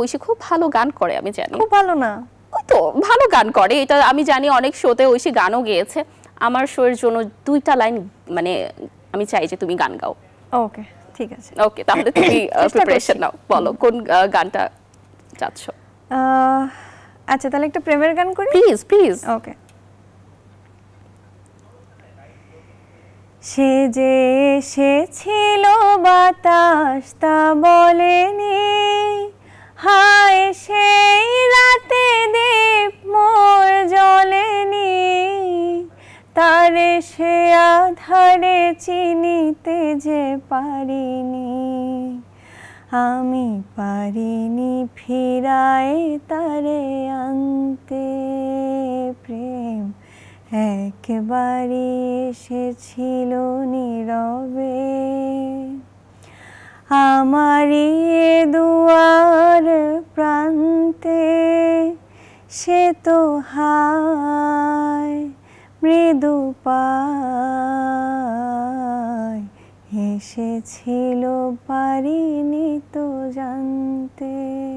ঐশী খুব ভালো গান করে আমি জানি খুব ভালো না ওই তো ভালো গান করে এটা আমি জানি অনেক শোতে ঐশী গানও গিয়েছে আমার শোয়ের জন্য দুইটা লাইন মানে আমি চাই যে তুমি গান গাও ওকে ঠিক আছে ওকে তাহলে তুমি প্রিপারেশন নাও বলো কোন গানটা চাচ্ছ আচ্ছা তাহলে একটা প্রেমের গান করি প্লিজ প্লিজ ওকে সে যে এসেছিল বাতাস তা বলেনি তারে সে আধারে চিনিতে যে পারিনি আমি পারিনি ফিরায় তারে আনতে প্রেম একবারে এসেছিল নীরবে আমারই দুয়ার প্রান্তে সে তো হায় মৃদু পায় হেসেছিল পারিনি তো জানতে